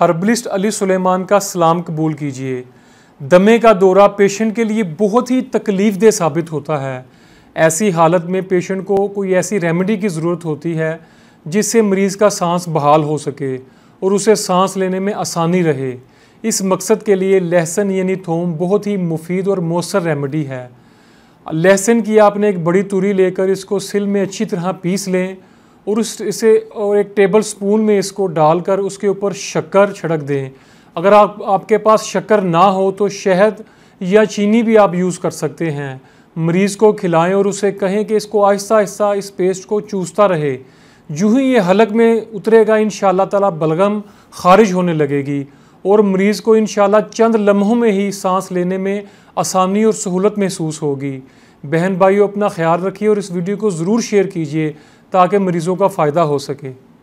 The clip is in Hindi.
हर्बलिस्ट अली सुलेमान का सलाम कबूल कीजिए दमे का दौरा पेशेंट के लिए बहुत ही तकलीफ दे साबित होता है ऐसी हालत में पेशेंट को कोई ऐसी रेमेडी की ज़रूरत होती है जिससे मरीज़ का सांस बहाल हो सके और उसे सांस लेने में आसानी रहे इस मकसद के लिए लहसन यानी थोम बहुत ही मुफीद और मौसर रेमेडी है लहसन की आपने एक बड़ी तुरी लेकर इसको सिल में अच्छी तरह पीस लें और उस इसे और एक टेबल स्पून में इसको डालकर उसके ऊपर शक्कर छिड़क दें अगर आप आपके पास शक्कर ना हो तो शहद या चीनी भी आप यूज़ कर सकते हैं मरीज़ को खिलाएं और उसे कहें कि इसको आहिस्ता आहिस्ता इस पेस्ट को चूसता रहे जूँ ही ये हलक में उतरेगा इन ताला बलगम खारिज होने लगेगी और मरीज़ को इन चंद लम्हों में ही सांस लेने में आसानी और सहूलत महसूस होगी बहन भाइयों अपना ख्याल रखिए और इस वीडियो को ज़रूर शेयर कीजिए ताकि मरीज़ों का फ़ायदा हो सके